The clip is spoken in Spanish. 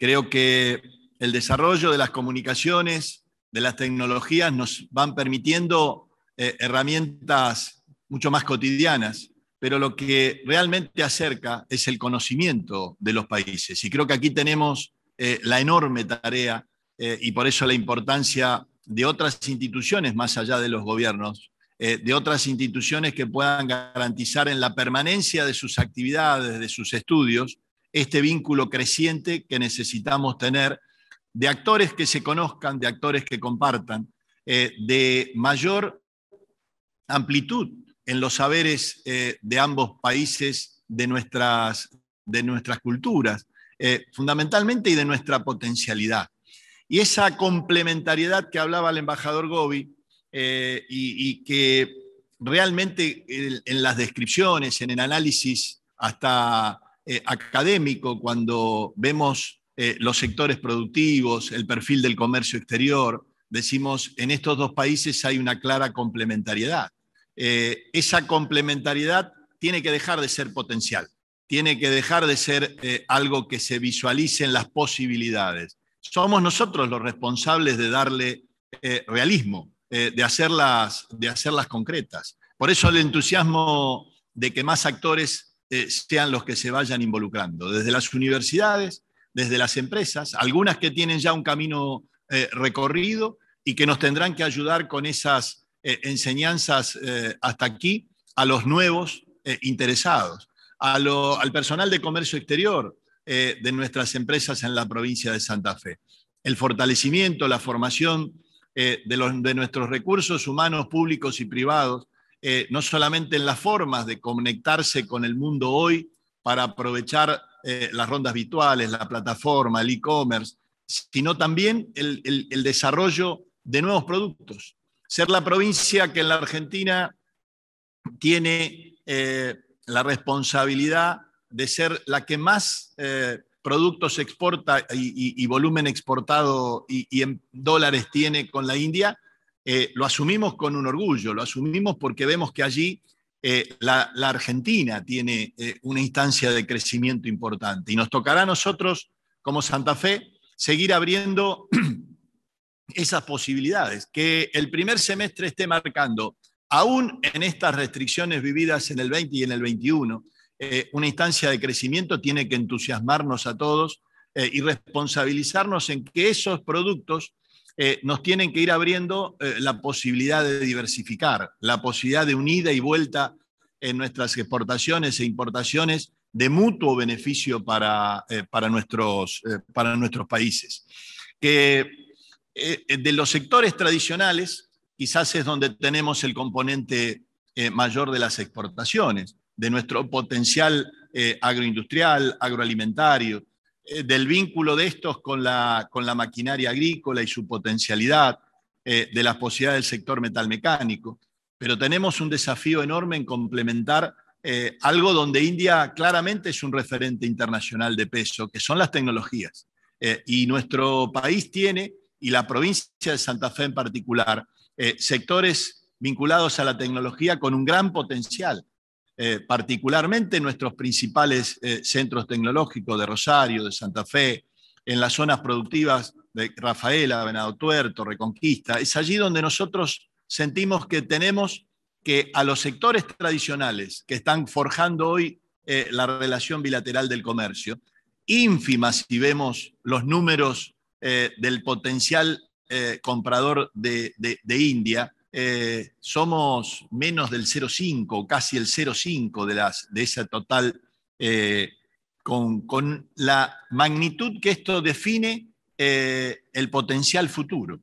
Creo que el desarrollo de las comunicaciones, de las tecnologías, nos van permitiendo eh, herramientas mucho más cotidianas, pero lo que realmente acerca es el conocimiento de los países. Y creo que aquí tenemos eh, la enorme tarea eh, y por eso la importancia de otras instituciones más allá de los gobiernos eh, de otras instituciones que puedan garantizar en la permanencia de sus actividades, de sus estudios, este vínculo creciente que necesitamos tener de actores que se conozcan, de actores que compartan, eh, de mayor amplitud en los saberes eh, de ambos países, de nuestras, de nuestras culturas, fundamentalmente y de nuestra potencialidad. Y esa complementariedad que hablaba el embajador Gobi eh, y, que realmente en, las descripciones, en el análisis hasta eh, académico, cuando vemos eh, los sectores productivos, el perfil del comercio exterior, decimos, en estos dos países hay una clara complementariedad. esa complementariedad tiene que dejar de ser potencial, tiene que dejar de ser algo que se visualice en las posibilidades. Somos nosotros los responsables de darle realismo eh, de, hacerlas, de hacerlas concretas. Por eso el entusiasmo de que más actores eh, sean los que se vayan involucrando, desde las universidades, desde las empresas, algunas que tienen ya un camino eh, recorrido y que nos tendrán que ayudar con esas enseñanzas hasta aquí a los nuevos interesados, al personal de comercio exterior de nuestras empresas en la provincia de Santa Fe. El fortalecimiento, la formación eh, de, nuestros recursos humanos públicos y privados, eh, no solamente en las formas de conectarse con el mundo hoy para aprovechar eh, las rondas virtuales, la plataforma, el e-commerce, sino también el, desarrollo de nuevos productos. Ser la provincia que en la Argentina tiene la responsabilidad de ser la que más productos exporta y, volumen exportado y, en dólares tiene con la India, eh, lo asumimos con un orgullo, lo asumimos porque vemos que allí eh, la, Argentina tiene eh, una instancia de crecimiento importante y nos tocará a nosotros, como Santa Fe, seguir abriendo esas posibilidades, que el primer semestre esté marcando, aún en estas restricciones vividas en el 20 y en el 21, eh, una instancia de crecimiento tiene que entusiasmarnos a todos eh, y responsabilizarnos en que esos productos eh, nos tienen que ir abriendo la posibilidad de diversificar, la posibilidad de unida y vuelta en nuestras exportaciones e importaciones de mutuo beneficio para, para, nuestros, países. de los sectores tradicionales, quizás es donde tenemos el componente mayor de las exportaciones de nuestro potencial eh, agroindustrial, agroalimentario, eh, del vínculo de estos con la, con la maquinaria agrícola y su potencialidad, eh, de las posibilidades del sector metalmecánico. Pero tenemos un desafío enorme en complementar algo donde India claramente es un referente internacional de peso, que son las tecnologías. y nuestro país tiene, y la provincia de Santa Fe en particular, sectores vinculados a la tecnología con un gran potencial. Eh, particularmente particularmente nuestros principales eh, centros tecnológicos de Rosario, de Santa Fe, en las zonas productivas de Rafaela, Venado Tuerto, Reconquista. Es allí donde nosotros sentimos que tenemos que a los sectores tradicionales que están forjando hoy eh, la relación bilateral del comercio, ínfimas si vemos los números del potencial comprador de India, eh, somos menos del 0,5, casi el 0,5 de, de esa total, eh, con, la magnitud que esto define eh, el potencial futuro.